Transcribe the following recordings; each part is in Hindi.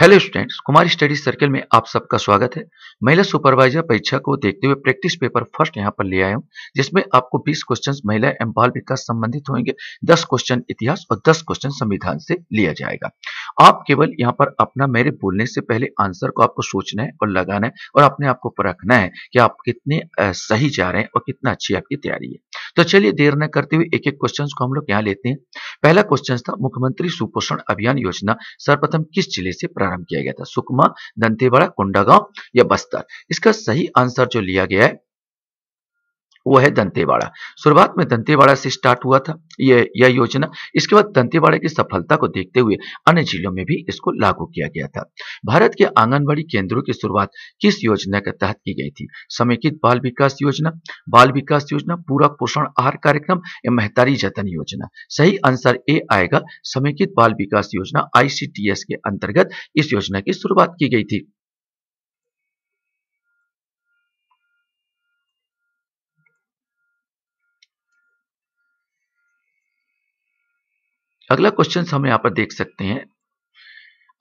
hello students Kumari study circle में आप सबका स्वागत है महिला सुपरवाइजर परीक्षा को देखते हुए प्रैक्टिस पेपर फर्स्ट यहां पर ले आया हूं जिसमें आपको 20 क्वेश्चंस महिला एवं बाल विकास संबंधित होंगे 10 क्वेश्चन इतिहास और 10 क्वेश्चन संविधान से लिया जाएगा आप केवल यहाँ पर अपना मेरे बोलने से पहले आंसर को आपको सोचना है और लगाना है और अपने आप को परखना है कि आप कितने सही जा रहे हैं और कितना अच्छी आपकी तैयारी है तो चलिए देर न करते हुए एक एक क्वेश्चन को हम लोग यहाँ लेते हैं पहला क्वेश्चन था मुख्यमंत्री सुपोषण अभियान योजना सर्वप्रथम किस जिले से प्रारंभ किया गया था सुकमा दंतेवाड़ा कोंडागांव या बस्तर इसका सही आंसर जो लिया गया है वो है दंतेवाड़ा शुरुआत में दंतेवाड़ा से स्टार्ट हुआ था यह यह योजना इसके बाद दंतेवाड़ा की सफलता को देखते हुए अन्य जिलों में भी इसको लागू किया गया था भारत के आंगनबाड़ी केंद्रों की शुरुआत किस योजना के तहत की गई थी समेकित बाल विकास योजना बाल विकास योजना पूरक पोषण आहार कार्यक्रम या महतारी जतन योजना सही आंसर ए आएगा समेकित बाल विकास योजना आईसीटीएस के अंतर्गत इस योजना की शुरुआत की गई थी अगला क्वेश्चन हम यहाँ पर देख सकते हैं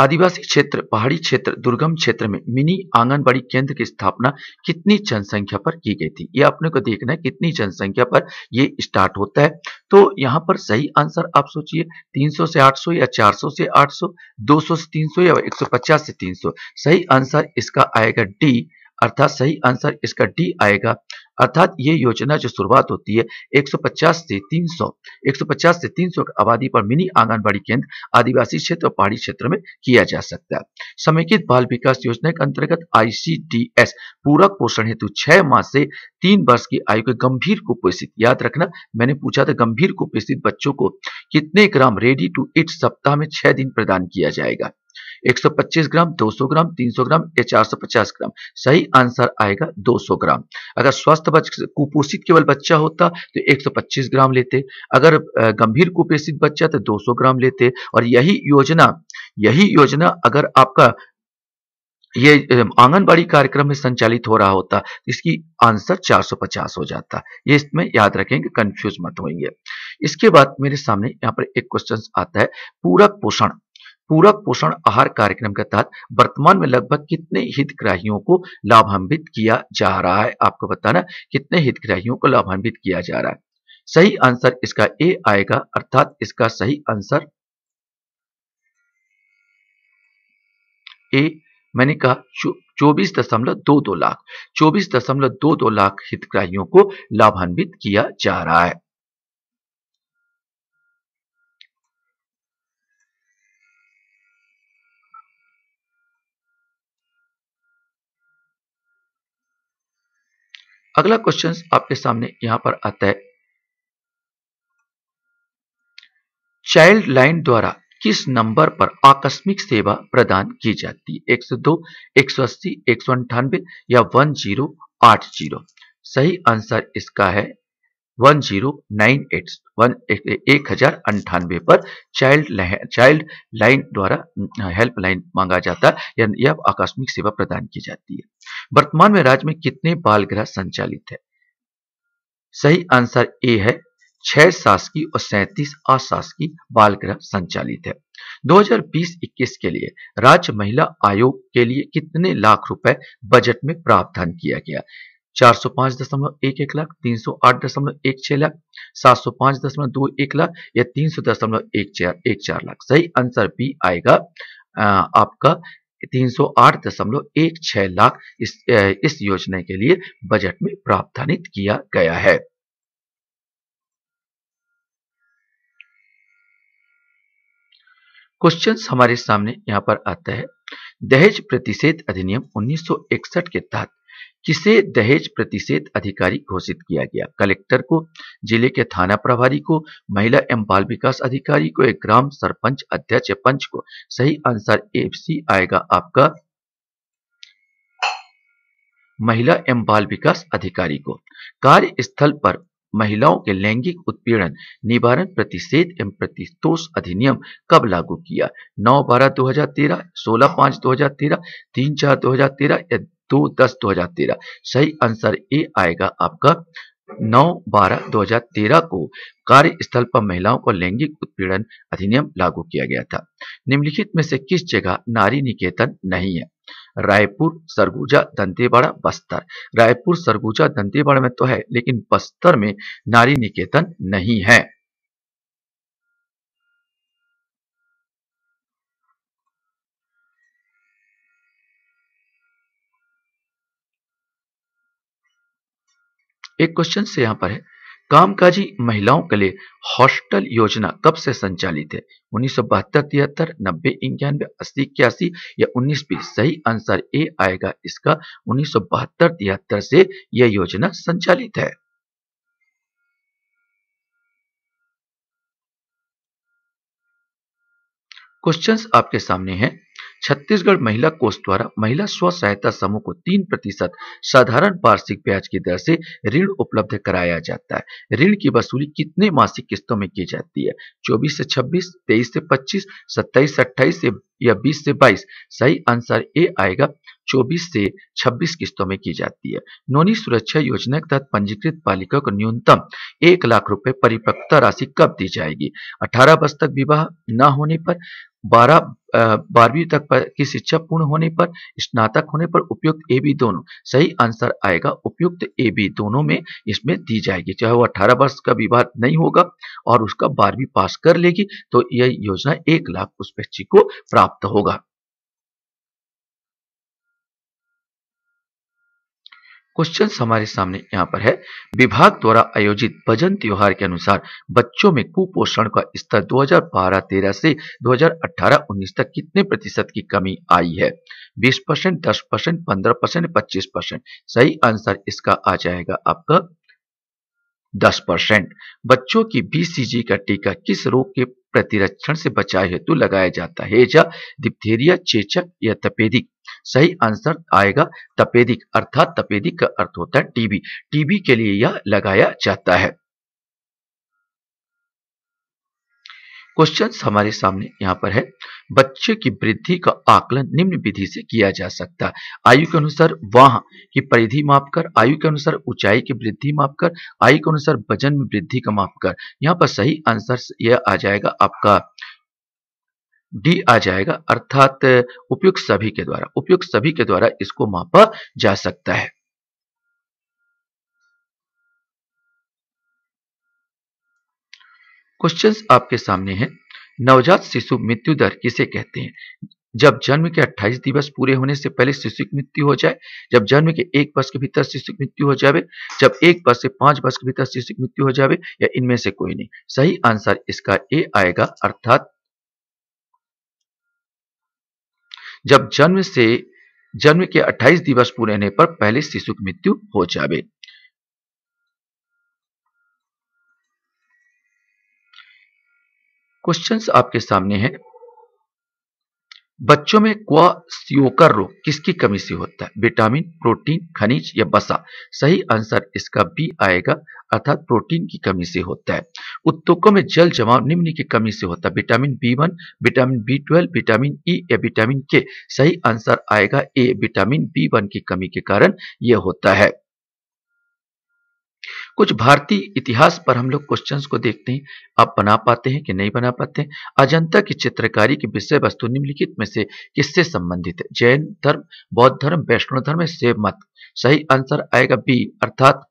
आदिवासी क्षेत्र पहाड़ी क्षेत्र दुर्गम क्षेत्र में मिनी आंगनबाड़ी केंद्र की स्थापना कितनी जनसंख्या पर की गई थी ये आपने को देखना है कितनी जनसंख्या पर ये स्टार्ट होता है तो यहाँ पर सही आंसर आप सोचिए 300 से 800 या 400 से 800 200 से 300 या 150 से 300 सही आंसर इसका आएगा डी अर्थात सही आंसर इसका डी आएगा अर्थात ये योजना जो शुरुआत होती है 150 से 300 150 से 300 आबादी पर मिनी आंगनबाड़ी केंद्र आदिवासी क्षेत्र और पहाड़ी क्षेत्र में किया जा सकता है समेकित बाल विकास योजना के अंतर्गत आईसीडीएस पूरक पोषण हेतु छह माह से तीन वर्ष की आयु के गंभीर कुपोषित याद रखना मैंने पूछा था गंभीर कुपोषित बच्चों को कितने ग्राम रेडी टू इट सप्ताह में छह दिन प्रदान किया जाएगा 125 ग्राम 200 ग्राम 300 ग्राम या 450 ग्राम सही आंसर आएगा 200 ग्राम अगर स्वस्थ कुपोषित केवल बच्चा होता तो 125 ग्राम लेते अगर गंभीर कुपोषित बच्चा तो 200 ग्राम लेते और यही योजना यही योजना अगर आपका ये आंगनबाड़ी कार्यक्रम में संचालित हो रहा होता इसकी आंसर 450 हो जाता ये इसमें याद रखेंगे कंफ्यूज मत होंगे इसके बाद मेरे सामने यहाँ पर एक क्वेश्चन आता है पूरक पोषण पूरक पोषण आहार कार्यक्रम के तहत वर्तमान में लगभग कितने हितग्राहियों को लाभान्वित किया जा रहा है आपको बताना कितने हितग्राहियों को लाभान्वित किया जा रहा है सही आंसर इसका ए आएगा अर्थात इसका सही आंसर ए मैंने कहा चौबीस दशमलव दो दो लाख चौबीस दशमलव दो दो लाख हितग्राहियों को लाभान्वित किया जा रहा है अगला क्वेश्चन आपके सामने यहां पर आता है चाइल्ड लाइन द्वारा किस नंबर पर आकस्मिक सेवा प्रदान की जाती है 102, 180, एक सौ या 1080 सही आंसर इसका है 1098 वन एक हजार अंठानवे पर चाइल्ड चाइल्ड लाइन द्वारा हेल्पलाइन मांगा जाता है या आकस्मिक सेवा प्रदान की जाती है वर्तमान में राज्य में कितने बाल गृह संचालित है सही आंसर ए है छह शासकीय और सैतीस अशासकीय बाल गृह संचालित है 2020-21 के लिए राज्य महिला आयोग के लिए कितने लाख रुपए बजट में प्रावधान किया गया चार सौ पांच दशमलव एक एक लाख तीन सौ आठ दशमलव एक छह लाख सात सौ पांच दशमलव दो एक लाख या तीन सौ दशमलव एक चार एक चार लाख सही आंसर बी आएगा आ, आपका तीन लाख इस, इस योजना के लिए बजट में प्रावधानित किया गया है क्वेश्चन हमारे सामने यहाँ पर आता है दहेज प्रतिषेध अधिनियम 1961 के तहत जिसे दहेज प्रतिषेध अधिकारी घोषित किया गया कलेक्टर को जिले के थाना प्रभारी को महिला एवं बाल विकास अधिकारी को एक ग्राम सरपंच अध्यक्ष पंच को सही आंसर सी आएगा आपका महिला एवं बाल विकास अधिकारी को कार्य स्थल पर महिलाओं के लैंगिक उत्पीड़न निवारण प्रतिषेध एवं प्रतिष्ठोष अधिनियम कब लागू किया 9 बारह 2013, 16 हजार 2013, 3 चार 2013 या दो दस दो हजार तेरह सही आंसर ए आएगा आपका नौ बारह दो हजार तेरह को कार्यस्थल पर महिलाओं को लैंगिक उत्पीड़न अधिनियम लागू किया गया था निम्नलिखित में से किस जगह नारी निकेतन नहीं है रायपुर सरगुजा दंतेवाड़ा बस्तर रायपुर सरगुजा दंतेवाड़ा में तो है लेकिन बस्तर में नारी निकेतन नहीं है एक क्वेश्चन से यहाँ पर है कामकाजी महिलाओं के लिए हॉस्टल योजना कब से संचालित है उन्नीस सौ बहत्तर तिहत्तर नब्बे इक्यानवे अस्सी इक्यासी या उन्नीस बीस सही आंसर ए आएगा इसका उन्नीस सौ बहत्तर तिहत्तर से यह योजना संचालित है क्वेश्चंस आपके सामने हैं छत्तीसगढ़ महिला कोष द्वारा महिला स्व सहायता समूह को तीन प्रतिशत साधारण वार्षिक ब्याज की दर से ऋण उपलब्ध कराया जाता है ऋण की वसूली कितने मासिक किस्तों में की जाती है चौबीस से छब्बीस तेईस से पच्चीस सत्ताईस अट्ठाईस से या बीस से बाईस सही आंसर ए आएगा 24 से 26 किस्तों में की जाती है नोनी सुरक्षा योजना के तहत पंजीकृत बालिका को न्यूनतम एक लाख रुपए परिपक्वता राशि कब दी जाएगी 18 वर्ष तक विवाह न होने पर 12 बारहवीं तक की शिक्षा पूर्ण होने पर स्नातक होने पर उपयुक्त ए बी दोनों सही आंसर आएगा उपयुक्त ए बी दोनों में इसमें दी जाएगी चाहे वो अठारह वर्ष का विवाद नहीं होगा और उसका बारहवीं पास कर लेगी तो यह योजना एक लाख उस व्यक्ति को प्राप्त होगा क्वेश्चन हमारे सामने यहाँ पर है विभाग द्वारा आयोजित भजन त्योहार के अनुसार बच्चों में कुपोषण का स्तर 2012-13 से 2018-19 तक कितने प्रतिशत की कमी आई है 20 परसेंट दस परसेंट पंद्रह परसेंट पच्चीस परसेंट सही आंसर इसका आ जाएगा आपका 10 परसेंट बच्चों की बीसीजी का टीका किस रोग के प्रतिरक्षण से बचाए हेतु लगाया जाता है जा दिप्थेरिया चेचक या तपेदिक सही आंसर आएगा तपेदिक अर्थात तपेदिक का अर्थ होता है टीबी टीबी के लिए यह लगाया जाता है क्वेश्चन हमारे सामने यहाँ पर है बच्चे की वृद्धि का आकलन निम्न विधि से किया जा सकता है आयु के अनुसार वाह की परिधि मापकर आयु के अनुसार ऊंचाई की वृद्धि मापकर आयु के अनुसार वजन में वृद्धि का मापकर यहाँ पर सही आंसर यह आ जाएगा आपका डी आ जाएगा अर्थात उपयुक्त सभी के द्वारा उपयुक्त सभी के द्वारा इसको मापा जा सकता है क्वेश्चंस आपके सामने हैं नवजात शिशु मृत्यु दर किसे कहते हैं जब जन्म के 28 दिवस पूरे होने से पहले शिशु की मृत्यु हो जाए जब जन्म के एक वर्ष के भीतर शिशु की मृत्यु हो जाए जब एक वर्ष से पांच वर्ष के भीतर शिशु की मृत्यु हो जाए या इनमें से कोई नहीं सही आंसर इसका ए आएगा अर्थात जब जन्म से जन्म के 28 दिवस पूरे होने पर पहले शिशु की मृत्यु हो जावे क्वेश्चंस आपके सामने हैं बच्चों में क्वासियोकर रोग किसकी कमी से होता है विटामिन प्रोटीन खनिज या बसा सही आंसर इसका बी आएगा अर्थात प्रोटीन की कमी से होता है उत्तोकों में जल जमाव निम्न की कमी से होता है vitamin B one vitamin B twelve vitamin E या विटामिन के सही आंसर आएगा ए विटामिन बी वन की कमी के कारण यह होता है कुछ भारतीय इतिहास पर हम लोग क्वेश्चन को देखते हैं आप बना पाते हैं कि नहीं बना पाते हैं अजंता की चित्रकारी की विषय वस्तु निम्नलिखित में से किससे संबंधित है जैन धर्म बौद्ध धर्म वैष्णव धर्म है सेव मत सही आंसर आएगा बी अर्थात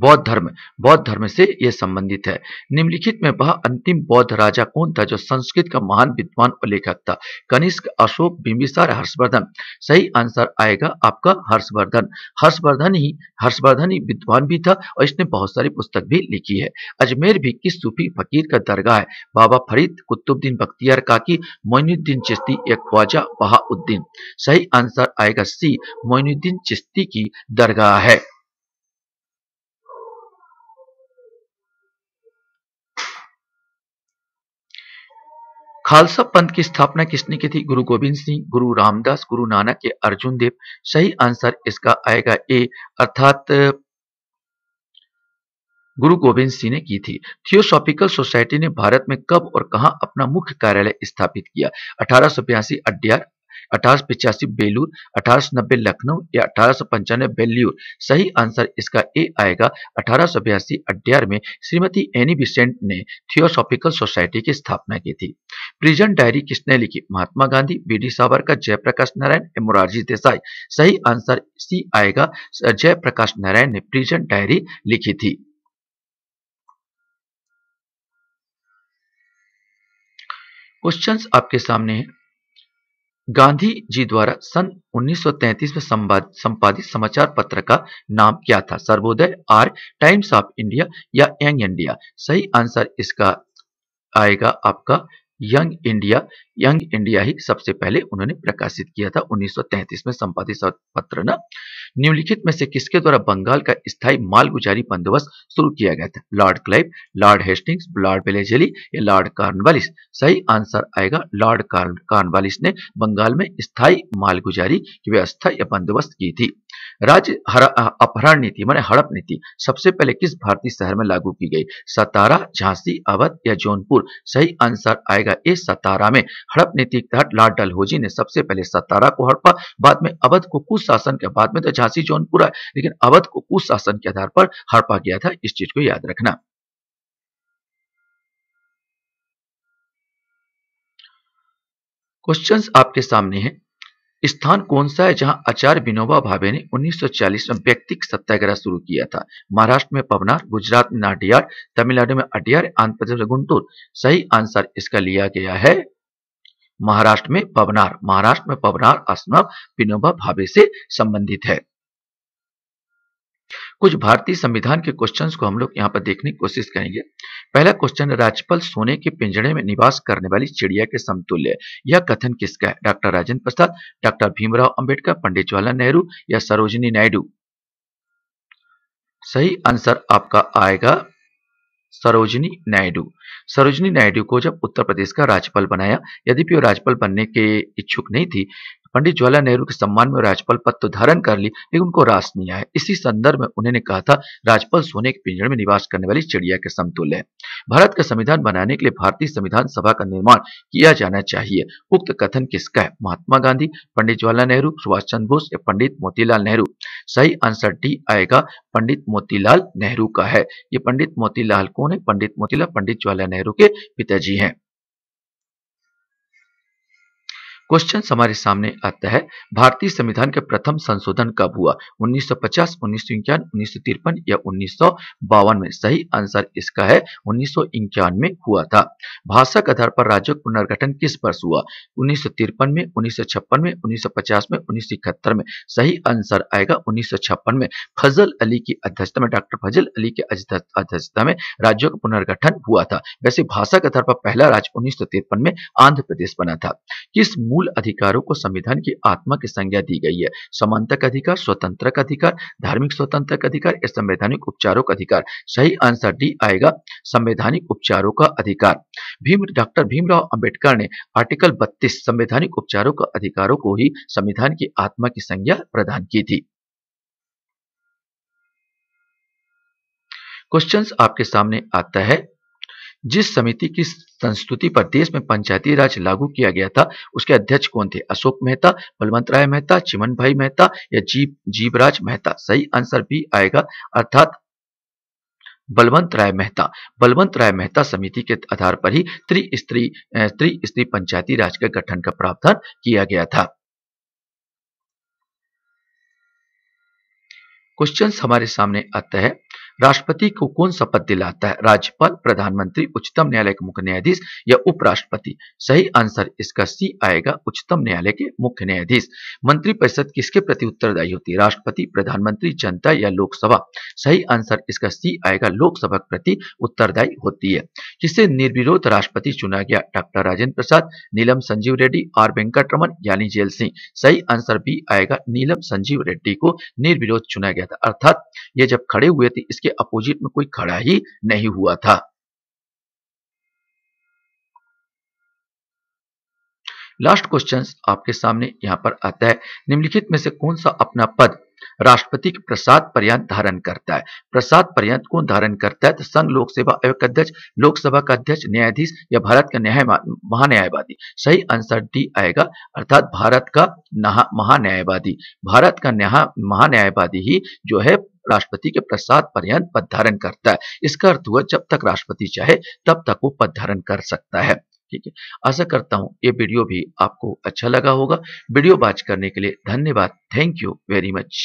बौद्ध धर्म बौद्ध धर्म से यह संबंधित है निम्नलिखित में वह अंतिम बौद्ध राजा कौन था जो संस्कृत का महान विद्वान और लेखक था कनिष्क अशोक बिंबिसार हर्षवर्धन सही आंसर आएगा आपका हर्षवर्धन हर्षवर्धन ही हर्षवर्धन ही विद्वान भी था और इसने बहुत सारी पुस्तक भी लिखी है अजमेर भी किस सूफी फकीर का दरगाह है बाबा फरीद कुतुबुद्दीन बख्तियार काकी मोइनुद्दीन चिश्ती एक ख्वाजा बहाउद्दीन सही आंसर आएगा सी मोइनुद्दीन चिश्ती की दरगाह है खालसा पंथ की स्थापना किसने की थी गुरु गोविंद सिंह गुरु रामदास गुरु नानक के अर्जुन देव सही आंसर इसका आएगा ए अर्थात गुरु गोविंद सिंह ने की थी थियोसॉफिकल सोसाइटी ने भारत में कब और कहा अपना मुख्य कार्यालय स्थापित किया अठारह सो बयासी अड्डियार अठारह बेलूर अठारह लखनऊ या अठारह सौ बेल्यूर सही आंसर इसका ए आएगा अठारह अड्डियार में श्रीमती एनी बिसेंट ने थियोसॉफिकल सोसाइटी की स्थापना की थी प्रिजन डायरी किसने लिखी महात्मा गांधी बी डी सावरकर जयप्रकाश नारायण मोरारजी देसाई सही आंसर सी आएगा जयप्रकाश नारायण ने प्रिजन डायरी लिखी थी क्वेश्चंस आपके सामने हैं गांधी जी द्वारा सन 1933 में संपादित समाचार पत्र का नाम क्या था Sarvodaya or Times of India या यंग इंडिया सही आंसर इसका आएगा आपका यंग इंडिया यंग इंडिया ही सबसे पहले उन्होंने प्रकाशित किया था 1933 में संपादित पत्र न निम्नलिखित में से किसके द्वारा बंगाल का स्थायी मालगुजारी बंदोबस्त शुरू किया गया था Lord Clive Lord Hastings Lord Wellesley या लॉर्ड कार्नवालिस सही आंसर आएगा लॉर्ड कार्नवालिस ने बंगाल में स्थायी मालगुजारी की व्यवस्था या बंदोबस्त की थी राज्य अपहरण नीति मैंने हड़प नीति सबसे पहले किस भारतीय शहर में लागू की गई सतारा झांसी अवध या जौनपुर सही आंसर आएगा ए सतारा में हड़प नीति के तहत लाल डलहोजी ने सबसे पहले सतारा को हड़पा बाद में अवध को कुछ शासन के बाद में तो झांसी जौनपुर आए लेकिन अवध को कुछ शासन के आधार पर हड़पा गया था इस चीज को याद रखना क्वेश्चंस आपके सामने हैं स्थान कौन सा है जहां आचार्य विनोबा भावे ने 1940 में व्यक्तिक सत्याग्रह शुरू किया था महाराष्ट्र में पवनार गुजरात में नाडियार तमिलनाडु में अडियार आंध्र प्रदेश में गुंटूर सही आंसर इसका लिया गया है महाराष्ट्र में पवनार महाराष्ट्र में पवनार असम विनोबा भावे से संबंधित है कुछ भारतीय संविधान के क्वेश्चंस को हम लोग यहाँ पर देखने की कोशिश करेंगे पहला क्वेश्चन राज्यपाल सोने के पिंजड़े में निवास करने वाली चिड़िया के समतुल्य यह कथन किसका है डॉक्टर राजेंद्र प्रसाद डॉक्टर भीमराव अंबेडकर पंडित जवाहरलाल नेहरू या सरोजनी नायडू सही आंसर आपका आएगा सरोजनी नायडू सरोजनी नायडू को जब उत्तर प्रदेश का राज्यपाल बनाया यदि वो राज्यपाल बनने के इच्छुक नहीं थी पंडित जवाहरलाल नेहरू के सम्मान में राजपाल पद तो धारण कर ली लेकिन उनको रास नहीं आया इसी संदर्भ में उन्होंने कहा था राजपाल सोने के पिंजरे में निवास करने वाली चिड़िया के समतुल्य है भारत का संविधान बनाने के लिए भारतीय संविधान सभा का निर्माण किया जाना चाहिए उक्त कथन किसका है महात्मा गांधी पंडित जवाहरलाल नेहरू सुभाष चंद्र बोस या पंडित मोतीलाल नेहरू सही आंसर डी आएगा पंडित मोतीलाल नेहरू का है ये पंडित मोतीलाल कौन है पंडित मोतीलाल पंडित जवाहरलाल नेहरू के पिताजी हैं क्वेश्चन हमारे सामने आता है भारतीय संविधान के प्रथम संशोधन कब हुआ 1950, उन्नीस सौ या उन्नीस में सही आंसर इसका है उन्नीस में हुआ था भाषा के आधार पर राज्यों का पुनर्गठन किस वर्ष हुआ उन्नीस में उन्नीस में उन्नीस में उन्नीस में सही आंसर आएगा उन्नीस में फजल अली की अध्यक्षता में डॉक्टर फजल अली की अध्यक्षता में राज्यों का पुनर्गठन हुआ था वैसे भाषा के आधार पर पहला राज्य उन्नीस में आंध्र प्रदेश बना था किस मूल अधिकारों को संविधान की आत्मा की संज्ञा दी गई है समानता का अधिकार स्वतंत्र का अधिकार धार्मिक स्वतंत्रता का अधिकार या संवैधानिक उपचारों का अधिकार सही आंसर डी आएगा संवैधानिक उपचारों का अधिकार भीम डॉक्टर भीमराव अंबेडकर ने आर्टिकल 32 संवैधानिक उपचारों का अधिकारों को ही संविधान की आत्मा की संज्ञा प्रदान की थी क्वेश्चंस आपके सामने आता है जिस समिति की संस्तुति पर देश में पंचायती राज लागू किया गया था उसके अध्यक्ष कौन थे अशोक मेहता बलवंत राय मेहता चिमन भाई मेहता या जीव जीवराज मेहता सही आंसर भी आएगा अर्थात बलवंत राय मेहता बलवंत राय मेहता समिति के आधार पर ही त्रिस्त्री त्रिस्त्री पंचायती राज के गठन का प्रावधान किया गया था क्वेश्चन हमारे सामने आता है राष्ट्रपति को कौन शपथ दिलाता है राज्यपाल प्रधानमंत्री उच्चतम न्यायालय के मुख्य न्यायाधीश या उपराष्ट्रपति सही आंसर इसका सी आएगा उच्चतम न्यायालय के मुख्य न्यायाधीश मंत्रिपरिषद किसके प्रति उत्तरदायी होती है राष्ट्रपति प्रधानमंत्री जनता या लोकसभा सही आंसर इसका सी आएगा लोकसभा के प्रति उत्तरदायी होती है किसे निर्विरोध राष्ट्रपति चुना गया doctor Rajendra Prasad Neelam Sanjiva Reddy R Venkataraman यानी जेल सिंह सही आंसर बी आएगा नीलम संजीव रेड्डी को निर्विरोध चुना गया था अर्थात ये जब खड़े हुए थे इसके उसके अपोजिट में कोई खड़ा ही नहीं हुआ था लास्ट क्वेश्चन आपके सामने यहाँ पर आता है निम्नलिखित में से कौन सा अपना पद राष्ट्रपति के प्रसाद पर्यंत धारण करता है प्रसाद पर्यंत कौन धारण करता है तो संघ लोक सेवा आयोग का अध्यक्ष लोकसभा का अध्यक्ष न्यायाधीश या भारत का न्याय महान्यायवादी सही आंसर डी आएगा अर्थात भारत का महान्यायवादी भारत का न्याय महान्यायवादी ही जो है राष्ट्रपति के प्रसाद पर्यंत पद धारण करता है इसका अर्थ हुआ जब तक राष्ट्रपति चाहे तब तक वो पद धारण कर सकता है ठीक है आशा करता हूं ये वीडियो भी आपको अच्छा लगा होगा वीडियो वॉच करने के लिए धन्यवाद थैंक यू वेरी मच